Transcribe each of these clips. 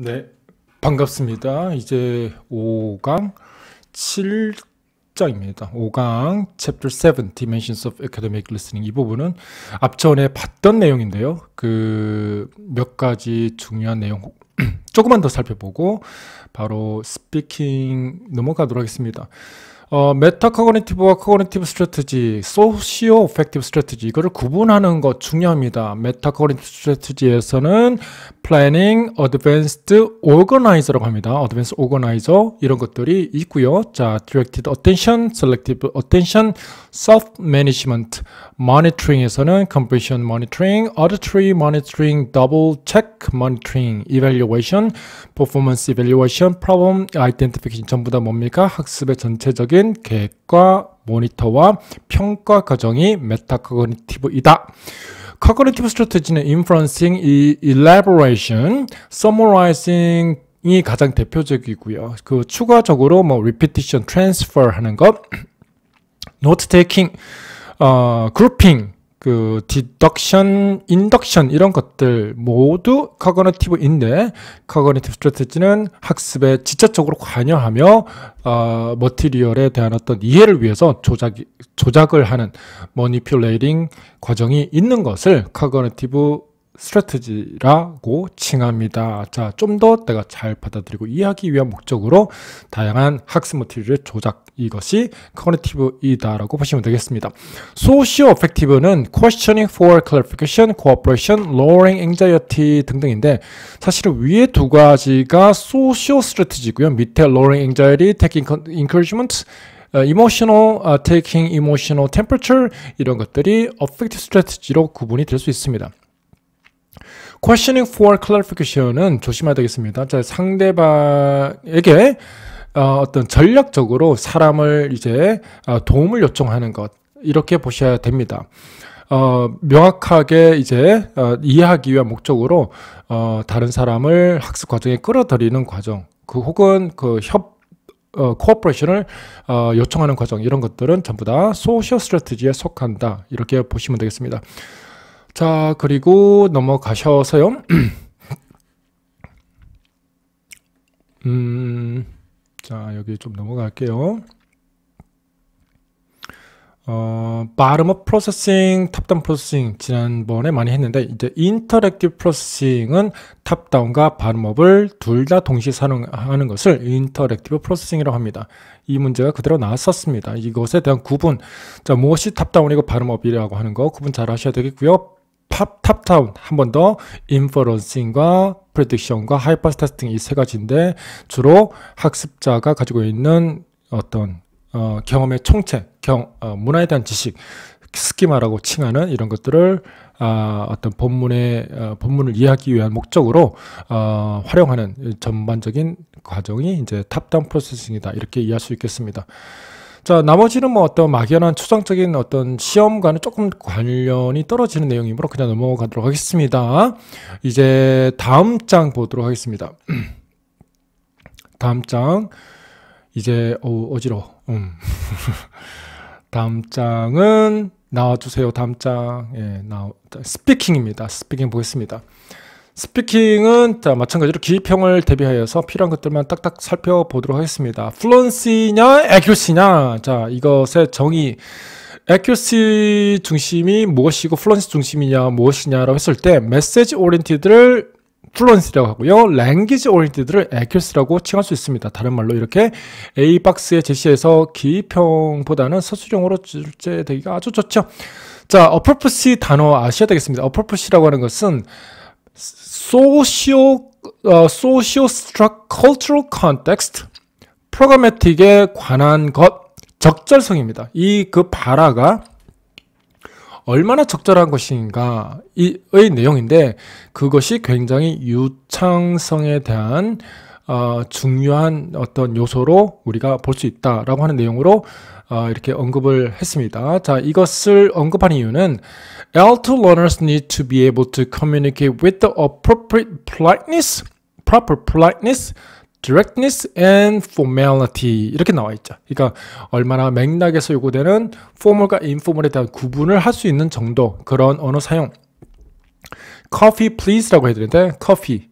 네, 반갑습니다. 이제 5강 7장입니다. 5강 Chapter 7 Dimensions of Academic Listening 이 부분은 앞전에 봤던 내용인데요. 그 몇 가지 중요한 내용 조금만 더 살펴보고 바로 스피킹 넘어가도록 하겠습니다. 어, 메타 커그니티브와 커그니티브 스트래티지, 소시오 오펙티브 스트래티지 이거를 구분하는 것 중요합니다. 메타 커그니티브 스트래티지에서는 플래닝, 어드밴스드 오거나이저라고 합니다. 어드밴스 오거나이저 이런 것들이 있고요. 자, 디렉티드 어텐션, 셀렉티브 어텐션, 셀프 매니지먼트, 모니터링에서는 컴플리션 모니터링, 어디트리 모니터링, 더블 체크 모니터링, 이밸류에이션, 퍼포먼스 이밸류에이션, 프로블 아이덴티피케이션 전부 다 뭡니까? 학습의 전체적인 구체적인 계획과 모니터와 평가 과정이 메타커그니티브이다. 커그니티브 스트레티지는 인프런싱, elaboration, 이 가장 대표적이고요. 그 추가적으로 뭐 r e p e t i t i 하는 것, note t 어, g r o 그 디덕션, 인덕션 이런 것들 모두 커거너티브인데 커거너티브 스트레티지는 학습에 지적적으로 관여하며 어, 머티리얼에 대한 어떤 이해를 위해서 조작 조작을 하는 머니퓰레이링 과정이 있는 것을 커거너티브 스트레트지라고 칭합니다. 자, 좀 더 내가 잘 받아들이고 이해하기 위한 목적으로 다양한 학습 모티브를 조작 이것이 커네티브이다라고 보시면 되겠습니다. 소시오 어펙티브는 questioning for clarification, cooperation, lowering anxiety 등등인데 사실은 위에 두 가지가 소시오 스트레트지고요. 밑에 lowering anxiety, taking encouragement emotional uh, taking emotional temperature 이런 것들이 affective strategy로 구분이 될 수 있습니다. questioning for clarification은 조심해야 되겠습니다. 자, 상대방에게 어, 어떤 전략적으로 사람을 이제 어, 도움을 요청하는 것 이렇게 보셔야 됩니다. 어, 명확하게 이제 어, 이해하기 위한 목적으로 어, 다른 사람을 학습 과정에 끌어들이는 과정, 그 혹은 그 협, 어, 코퍼레이션을 어, 요청하는 과정 이런 것들은 전부 다 소셜 스트레티지에 속한다 이렇게 보시면 되겠습니다. 자, 그리고 넘어가셔서요. 음, 자, 여기 좀 넘어갈게요. 어, 바름업 프로세싱, 탑다운 프로세싱 지난번에 많이 했는데 이제 인터랙티브 프로세싱은 탑다운과 바름업을 둘 다 동시에 사용하는 것을 인터랙티브 프로세싱이라고 합니다. 이 문제가 그대로 나왔었습니다. 이것에 대한 구분, 자 무엇이 탑다운이고 바름업이라고 하는 거 구분 잘 하셔야 되겠고요. 탑, 탑타운한 번 더 인퍼런싱과 프레딕션과 하이퍼스 테스팅 이 세 가지인데 주로 학습자가 가지고 있는 어떤 어, 경험의 총체, 경, 어, 문화에 대한 지식, 스키마라고 칭하는 이런 것들을 아, 어떤 본문의 어, 본문을 이해하기 위한 목적으로 어, 활용하는 전반적인 과정이 이제 탑다운 프로세싱이다 이렇게 이해할 수 있겠습니다. 자, 나머지는 뭐 어떤 막연한 추상적인 어떤 시험과는 조금 관련이 떨어지는 내용이므로 그냥 넘어가도록 하겠습니다. 이제 다음 장 보도록 하겠습니다. 다음 장 이제 어, 어지러워. 음. 다음 장은 나와주세요. 다음 장 예, 나 스피킹입니다. 스피킹 보겠습니다. 스피킹은 자 마찬가지로 기입형을 대비하여서 필요한 것들만 딱딱 살펴보도록 하겠습니다. 플루시냐 액큐시냐. 자 이것의 정의. 액큐시 중심이 무엇이고 플루시 중심이냐 무엇이냐라고 했을 때 메시지 오리엔티드를 플루시라고 하고요. 랭귀지 오리엔티드를 액큐시라고 칭할 수 있습니다. 다른 말로 이렇게 A 박스에제시해서 기입형보다는 서술형으로 출제되기가 아주 좋죠. 자, 어퍼프시 단어 아셔야 되겠습니다. 어퍼프시라고 하는 것은 소시오 어, 소시오 스트라컬트럴 컨텍스트 프로그래매틱에 관한 것 적절성입니다. 이 그 발화가 얼마나 적절한 것인가의 내용인데 그것이 굉장히 유창성에 대한 어, 중요한 어떤 요소로 우리가 볼 수 있다라고 하는 내용으로 어, 이렇게 언급을 했습니다. 자, 이것을 언급한 이유는 L2 learners need to be able to communicate with the appropriate politeness, proper politeness directness and formality 이렇게 나와 있죠. 그러니까 얼마나 맥락에서 요구되는 formal과 informal에 대한 구분을 할 수 있는 정도 그런 언어 사용. coffee please라고 해야 되는데 coffee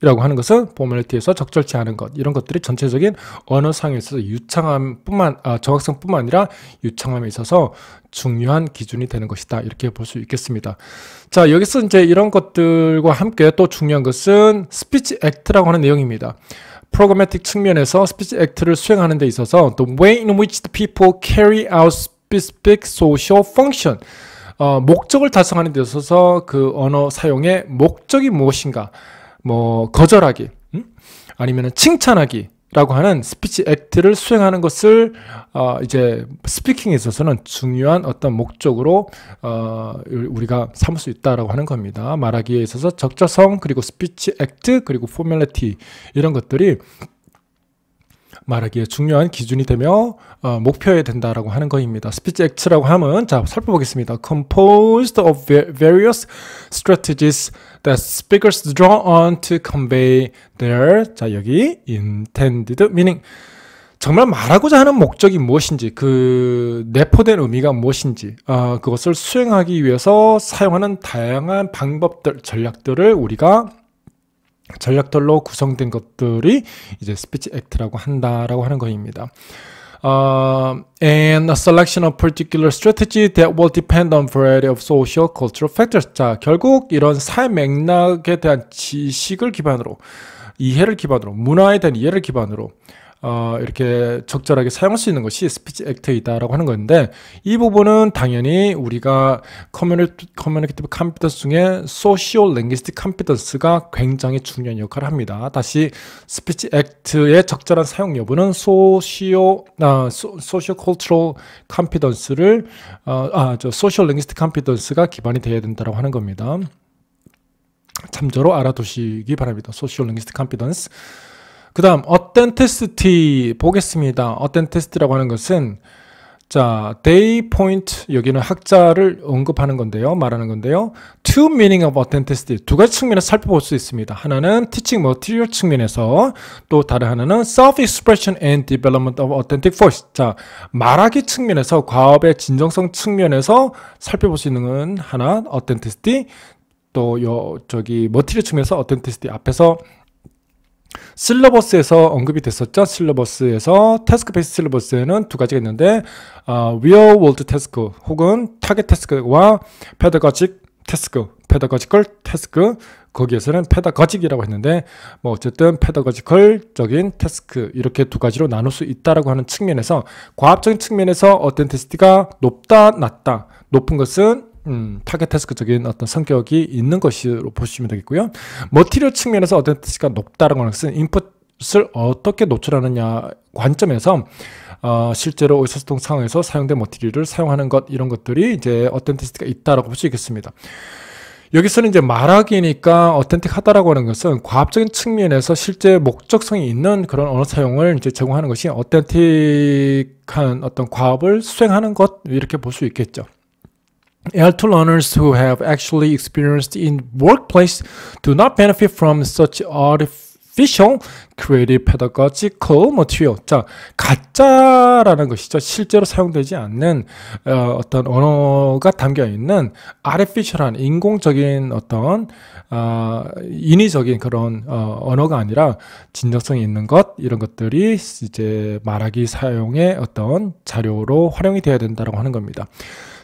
이라고 하는 것은 포멀리티에서 적절치 않은 것 이런 것들이 전체적인 언어상에 서 유창함뿐만 아, 정확성뿐만 아니라 유창함에 있어서 중요한 기준이 되는 것이다 이렇게 볼 수 있겠습니다. 자 여기서 이제 이런 것들과 함께 또 중요한 것은 스피치 액트라고 하는 내용입니다. 프로그래틱 측면에서 스피치 액트를 수행하는 데 있어서 the way in which the people carry out specific social function 어, 목적을 달성하는 데 있어서 그 언어 사용의 목적이 무엇인가 뭐 거절하기 음? 아니면 칭찬하기 라고 하는 스피치 액트를 수행하는 것을 어 이제 스피킹에 있어서는 중요한 어떤 목적으로 어 우리가 삼을 수 있다라고 하는 겁니다. 말하기에 있어서 적절성 그리고 스피치 액트 그리고 포뮬리티 이런 것들이 말하기에 중요한 기준이 되며 어, 목표에 된다라고 하는 것입니다. 스피치 액츠라고 함은 자 살펴보겠습니다. Composed of various strategies that speakers draw on to convey their 자 여기 intended meaning 정말 말하고자 하는 목적이 무엇인지 그 내포된 의미가 무엇인지 어, 그것을 수행하기 위해서 사용하는 다양한 방법들 전략들을 우리가 전략들로 구성된 것들이 이제 스피치 액트라고 한다라고 하는 것입니다. Uh, and a selection of particular strategy that will depend on variety of social cultural factors. 자, 결국 이런 사회 맥락에 대한 지식을 기반으로, 이해를 기반으로, 문화에 대한 이해를 기반으로 어, 이렇게 적절하게 사용할 수 있는 것이 스피치 액트이다라고 하는 건데 이 부분은 당연히 우리가 커뮤니티브 컴퓨터스 중에 소시오 랭귀스틱 컴퓨터스가 굉장히 중요한 역할을 합니다. 다시 스피치 액트의 적절한 사용 여부는 소시오 아, 소, 소시오 컬트럴 컴퓨터스를 어, 아저 소시오 랭귀스틱 컴퓨터스가 기반이 되어야 된다라고 하는 겁니다. 참조로 알아두시기 바랍니다. 소시오 랭귀스틱 컴퓨터스 그 다음 authenticity 보겠습니다. authenticity라고 하는 것은 자, day point 여기는 학자를 언급하는 건데요. 말하는 건데요. two meaning of authenticity 두 가지 측면에서 살펴볼 수 있습니다. 하나는 teaching material 측면에서 또 다른 하나는 self-expression and development of authentic voice 자, 말하기 측면에서 과업의 진정성 측면에서 살펴볼 수 있는 건 하나 authenticity 또요 저기 머티리얼 측면에서 authenticity 앞에서 실러버스에서 언급이 됐었죠. 실러버스에서 태스크 베이스 실러버스에는 두 가지가 있는데 어, real world 태스크 혹은 타겟 태스크와 페더거직 태스크, 페다거지컬 태스크 거기에서는 페더거직이라고 했는데 뭐 어쨌든 페더거지컬적인 태스크 이렇게 두 가지로 나눌 수 있다라고 하는 측면에서 과학적인 측면에서 어텐티시티가 높다 낮다 높은 것은 음, 타겟 테스크적인 어떤 성격이 있는 것으로 보시면 되겠고요. 머티리얼 측면에서 어드밴티가 높다는 것은 인풋을 어떻게 노출하느냐 관점에서 어, 실제로 의사소통 상황에서 사용된 머티리얼을 사용하는 것 이런 것들이 이제 어텐티스가 있다라고 볼 수 있겠습니다. 여기서는 이제 말하기니까 어텐틱하다라고 하는 것은 과학적인 측면에서 실제 목적성이 있는 그런 언어 사용을 이제 제공하는 것이 어텐틱한 어떤 과업을 수행하는 것 이렇게 볼 수 있겠죠. L2 learners who have actually experienced in workplace do not benefit from such artificial creative pedagogical material. 자, 가짜라는 것이죠. 실제로 사용되지 않는 어, 떤 언어가 담겨 있는 artificial한 인공적인 어떤 어, 인위적인 그런 어, 언어가 아니라 진정성이 있는 것 이런 것들이 이제 말하기 사용의 어떤 자료로 활용이 되어야 된다고 하는 겁니다.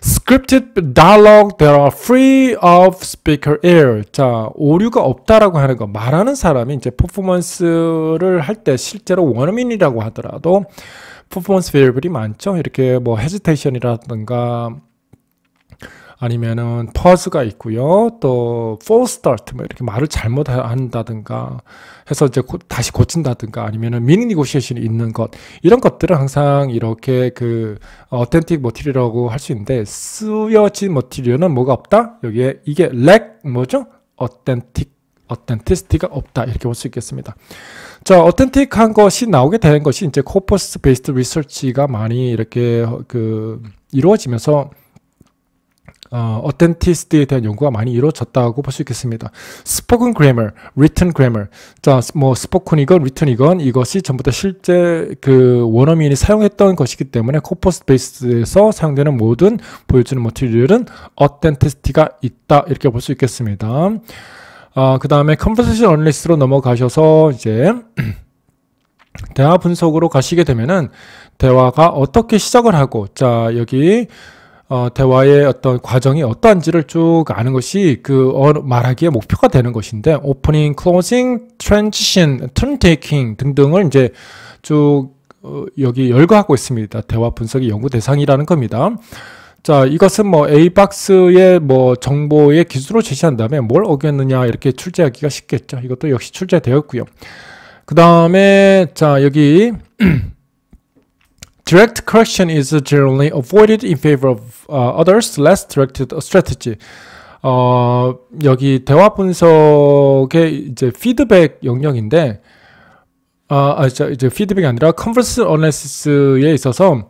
Scripted dialogue that are free of speaker error. 자, 오류가 없다라고 하는 거. 말하는 사람이 이제 퍼포먼스를 할 때 실제로 원어민이라고 하더라도 퍼포먼스 베이블이 많죠. 이렇게 뭐 헤지테이션이라든가 아니면은 퍼즈가 있고요. 또 false start 뭐 이렇게 말을 잘못한다든가 해서 이제 고, 다시 고친다든가 아니면은 미니 니고시에이션이 있는 것 이런 것들은 항상 이렇게 그 어텐틱 모티리라고 할 수 있는데 쓰여진 모티리는 뭐가 없다? 여기에 이게 lack 뭐죠? authentic 어텐티스티가 없다 이렇게 볼 수 있겠습니다. 자, 어텐틱한 것이 나오게 된 것이 이제 코퍼스 베이스드 리서치가 많이 이렇게 그 이루어지면서 어, 어텐티스트에 대한 연구가 많이 이루어졌다고 볼 수 있겠습니다. 스포큰 그래머, 리튼 그래머. 자, 뭐 스포큰이건 리튼이건 이것이 전부 다 실제 그 원어민이 사용했던 것이기 때문에 코퍼스 베이스에서 사용되는 모든 보여주는 머티리얼은 어텐티스티가 있다 이렇게 볼 수 있겠습니다. 어, 그 다음에 컨버세이션 언리스로 넘어가셔서 이제 대화 분석으로 가시게 되면은 대화가 어떻게 시작을 하고 자 여기 어, 대화의 어떤 과정이 어떠한지를 쭉 아는 것이 그 어, 말하기에 목표가 되는 것인데 오프닝, 클로징, 트랜지션, 턴 테이킹 등등을 이제 쭉 어, 여기 열거하고 있습니다. 대화 분석이 연구 대상이라는 겁니다. 자, 이것은 뭐 A박스의 뭐 정보의 기술으로 제시한 다음에 뭘 어겼느냐 이렇게 출제하기가 쉽겠죠. 이것도 역시 출제되었고요. 그 다음에 자 여기 Direct correction is generally avoided in favor of uh, others less directed strategy. 어, 여기 대화 분석의 이제 피드백 영역인데, 아, 아 이제 피드백이 아니라 컨버스 어나리시스에 있어서,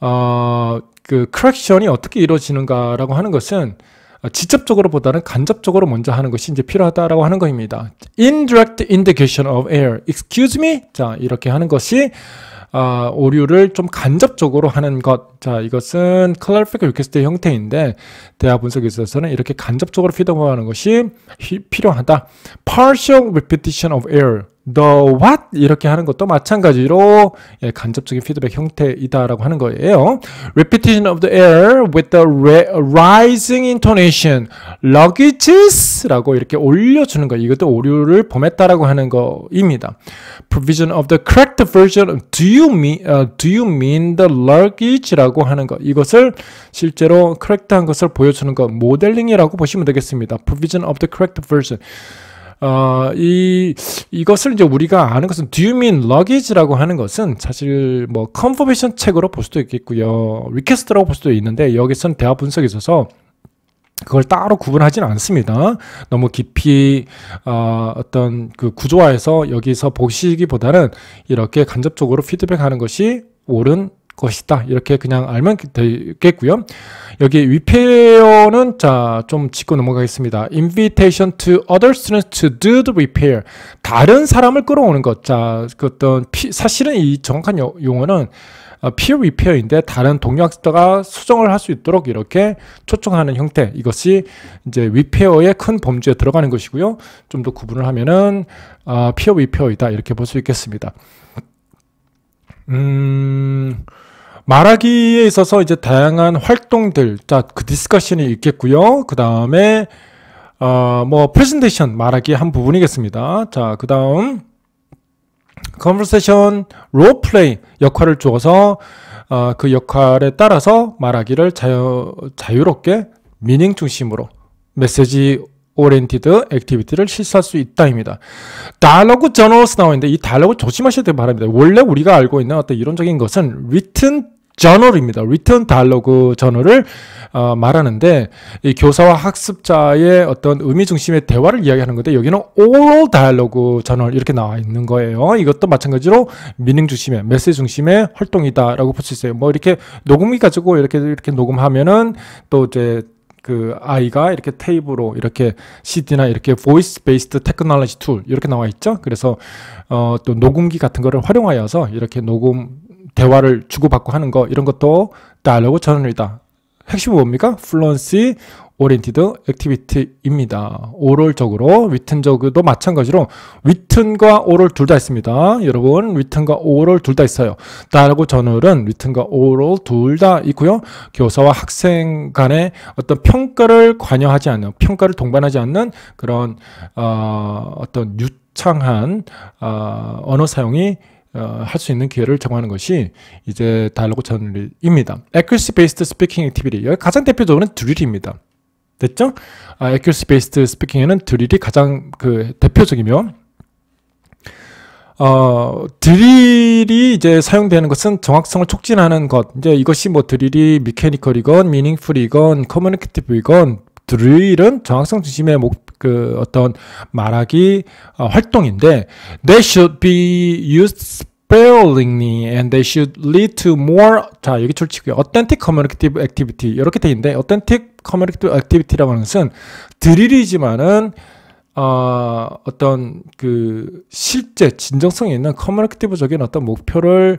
어, 그 크랙션이 어떻게 이루어지는가라고 하는 것은 어, 직접적으로 보다는 간접적으로 먼저 하는 것이 이제 필요하다라고 하는 것입니다. Indirect indication of error. Excuse me? 자, 이렇게 하는 것이 아, 오류를 좀 간접적으로 하는 것. 자, 이것은 클라리피케 리퀘스트의 형태인데 대화 분석에 있어서는 이렇게 간접적으로 피드백하는 것이 필요하다. Partial repetition of error. the what 이렇게 하는 것도 마찬가지로 예, 간접적인 피드백 형태이다라고 하는 거예요. Repetition of the air with the rising intonation, luggages라고 이렇게 올려주는 거. 이것도 오류를 범했다라고 하는 거입니다. Provision of the correct version. Do you mean uh, Do you mean the luggage라고 하는 거. 이것을 실제로 correct한 것을 보여주는 거 모델링이라고 보시면 되겠습니다. Provision of the correct version. 어, 이, 이것을 이제 우리가 아는 것은 do you mean luggage라고 하는 것은 사실 뭐 컨포메이션 책으로 볼 수도 있겠고요. 리퀘스트라고 볼 수도 있는데 여기서는 대화 분석에 있어서 그걸 따로 구분하지는 않습니다. 너무 깊이 어, 어떤 그 구조화해서 여기서 보시기보다는 이렇게 간접적으로 피드백하는 것이 옳은 것이다. 이렇게 그냥 알면 되겠고요. 여기 repair는 자, 좀 짚고 넘어가겠습니다. invitation to other students to do the repair. 다른 사람을 끌어오는 것. 자, 그 어떤 피, 사실은 이 정확한 여, 용어는 어, peer repair인데 다른 동료 학습자가 수정을 할 수 있도록 이렇게 초청하는 형태. 이것이 이제 repair의 큰 범주에 들어가는 것이고요. 좀 더 구분을 하면은 아, peer repair이다. 이렇게 볼 수 있겠습니다. 음 말하기에 있어서 이제 다양한 활동들, 자, 그 디스커션이 있겠고요. 그 다음에, 어, 뭐, 프레젠테이션 말하기 한 부분이겠습니다. 자, 그 다음, 컨버세이션 롤플레이 역할을 주어서 어, 그 역할에 따라서 말하기를 자유, 자유롭게 미닝 중심으로 메시지 오렌티드 액티비티를 실시할 수 있다입니다. 달러그 저널스 나와 는데이 달러그 조심하셔야 될 바랍니다. 원래 우리가 알고 있는 어떤 이론적인 것은 written 저널입니다. 리턴 달러그 저널을 어, 말하는데 이 교사와 학습자의 어떤 의미 중심의 대화를 이야기하는 건데 여기는 오럴 달러그 저널 이렇게 나와 있는 거예요. 이것도 마찬가지로 미닝 중심의 메시지 중심의 활동이다라고 볼 수 있어요. 뭐 이렇게 녹음기 가지고 이렇게 이렇게 녹음하면은 또 이제 그 아이가 이렇게 테이블로 이렇게 CD나 이렇게 보이스 베이스드 테크놀로지 툴 이렇게 나와 있죠. 그래서 어또 녹음기 같은 거를 활용하여서 이렇게 녹음 대화를 주고받고 하는 거 이런 것도 d i a l o g u 이다 핵심은 뭡니까? 플런시 오리엔티드 액티비티입니다. 오롤적으로 위튼저그도 마찬가지로 위튼과 오롤 둘다 있습니다. 여러분 위튼과 오롤 둘다 있어요. 따르고 전널은 위튼과 오롤 둘다 있고요. 교사와 학생 간의 어떤 평가를 관여하지 않는 평가를 동반하지 않는 그런 어, 어떤 유창한 어, 언어 사용이 어, 할 수 있는 기회를 정하는 것이 이제 다이로그 채입니다 Accuracy Based Speaking Activity. 가장 대표적으로는 드릴입니다. 됐죠? 아, accuracy based speaking에는 드릴이 가장 그 대표적이며 어, 드릴이 이제 사용되는 것은 정확성을 촉진하는 것. 이제 이것이 뭐 드릴이 미케니컬이건 미닝풀이건 커뮤니케티브이건 드릴은 정확성 중심의 목, 그 어떤 말하기 어, 활동인데 they should be used failing and they should lead to more 자 여기 출치고요 authentic communicative activity 이렇게 돼 있는데 authentic communicative activity라고 하는 것은 드릴이지만은 어, 어떤 그 실제 진정성 있는 커뮤니티브적인 어떤 목표를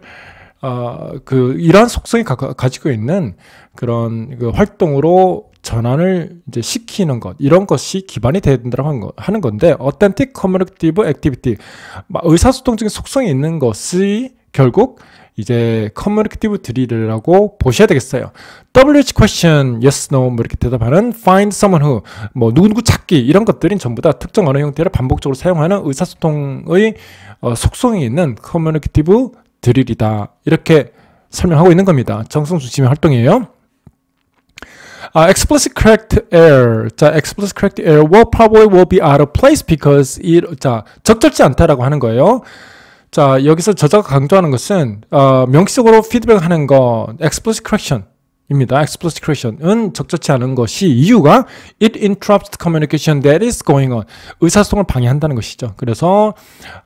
어, 그 이러한 속성이 가, 가지고 있는 그런 그 활동으로 전환을 이제 시키는 것 이런 것이 기반이 되어야 된다고 하는 건데 어텐틱 커뮤니티브 액티비티 의사소통적인 속성이 있는 것이 결국 이제 커뮤니티브 드릴이라고 보셔야 되겠어요. WH question, yes, no 뭐 이렇게 대답하는 find someone who 뭐 누구누구 찾기 이런 것들은 전부 다 특정 언어 형태를 반복적으로 사용하는 의사소통의 어, 속성이 있는 커뮤니티브 드릴이다 이렇게 설명하고 있는 겁니다. 정승수 씨의 활동이에요. Uh, explicit correct error. 자, explicit correct error will probably will be out of place because it 자, 적절치 않다라고 하는 거예요. 자, 여기서 저자가 강조하는 것은 어, 명시적으로 피드백하는 거 explicit correction 입니다. explicit correction은 적절치 않은 것이 이유가 it interrupts the communication that is going on. 의사소통을 방해한다는 것이죠. 그래서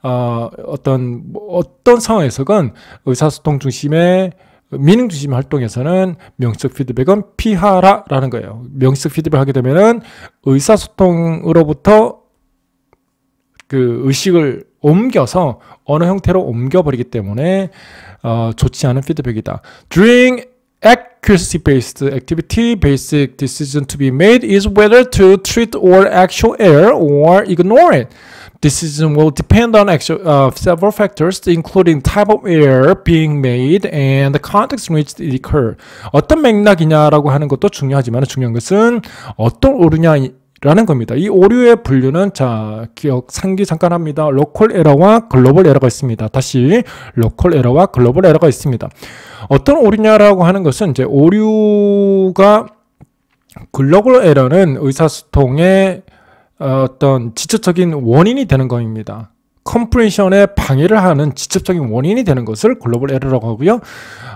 어, 어떤 뭐, 어떤 상황에서건 의사소통 중심의 미능 중심 활동에서는 명적 피드백은 피하라라는 거예요. 명적 피드백 하게 되면은 의사소통으로부터 그 의식을 옮겨서 어느 형태로 옮겨버리기 때문에 어, 좋지 않은 피드백이다. During accuracy-based activity, basic decision to be made is whether to treat or actual error or ignore it. Decision um, will depend on actual, uh, several factors, including type of error being made and the context in which it occur. 어떤 맥락이냐라고 하는 것도 중요하지만 중요한 것은 어떤 오류냐 라는 겁니다. 이 오류의 분류는 자 기억 상기 잠깐 합니다. 로컬 에러와 글로벌 에러가 있습니다. 다시 로컬 에러와 글로벌 에러가 있습니다. 어떤 오류냐라고 하는 것은 이제 오류가 글로벌 에러는 의사소통에 어떤 직접적인 원인이 되는 것니다 컴프레션에 방해를 하는 직접적인 원인이 되는 것을 글로벌 에러라고 하고요.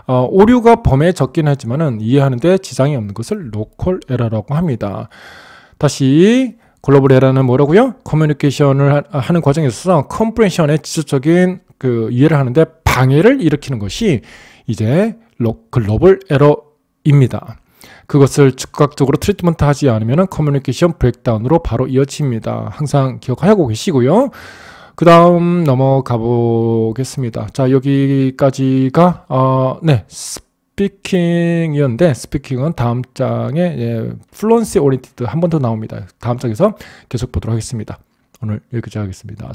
어, 오류가 범위에 적긴 하지만은 이해하는데 지장이 없는 것을 로컬 에러라고 합니다. 다시 글로벌 에러는 뭐라고요? 커뮤니케이션을 하, 는 과정에 있어서 컴프레션의 직접적인 그 이해를 하는데 방해를 일으키는 것이 이제 로, 글로벌 에러입니다. 그것을 즉각적으로 트리트먼트 하지 않으면 커뮤니케이션 브렉다운으로 바로 이어집니다. 항상 기억하고 계시고요. 그 다음 넘어가 보겠습니다. 자, 여기까지가, 어, 네. 스피킹이었는데 스피킹은 다음 장에 예, 플런시오리티드한 번 더 나옵니다. 다음 장에서 계속 보도록 하겠습니다. 오늘 여기까지 하겠습니다.